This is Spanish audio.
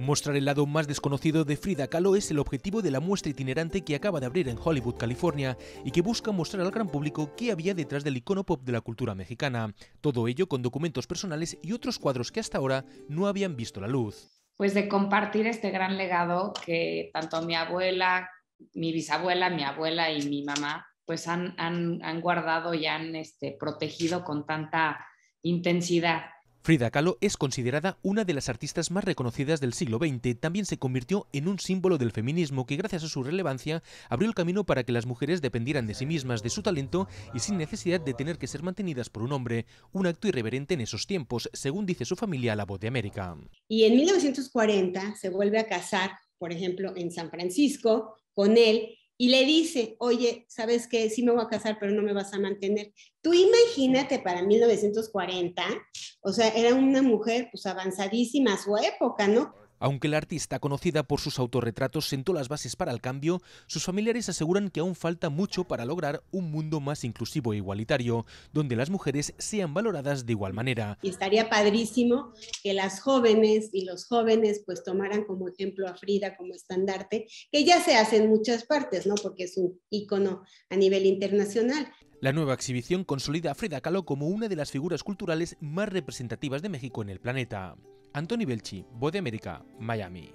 Mostrar el lado más desconocido de Frida Kahlo es el objetivo de la muestra itinerante que acaba de abrir en Hollywood, California, y que busca mostrar al gran público qué había detrás del icono pop de la cultura mexicana. Todo ello con documentos personales y otros cuadros que hasta ahora no habían visto la luz. Pues de compartir este gran legado que tanto mi abuela, mi bisabuela, mi abuela y mi mamá pues han, han guardado y han este, protegido con tanta intensidad. Frida Kahlo es considerada una de las artistas más reconocidas del siglo XX. También se convirtió en un símbolo del feminismo que, gracias a su relevancia, abrió el camino para que las mujeres dependieran de sí mismas, de su talento y sin necesidad de tener que ser mantenidas por un hombre. Un acto irreverente en esos tiempos, según dice su familia La Voz de América. Y en 1940 se vuelve a casar, por ejemplo, en San Francisco, con él y le dice, oye, ¿sabes qué? Sí me voy a casar, pero no me vas a mantener. Tú imagínate para 1940, o sea, era una mujer pues avanzadísima a su época, ¿no? Aunque la artista, conocida por sus autorretratos, sentó las bases para el cambio, sus familiares aseguran que aún falta mucho para lograr un mundo más inclusivo e igualitario, donde las mujeres sean valoradas de igual manera. estaría padrísimo que las jóvenes y los jóvenes pues tomaran como ejemplo a Frida como estandarte, que ya se hace en muchas partes, ¿no? Porque es un ícono a nivel internacional. La nueva exhibición consolida a Frida Kahlo como una de las figuras culturales más representativas de México en el planeta. Anthony Belchi, Voz de América, Miami.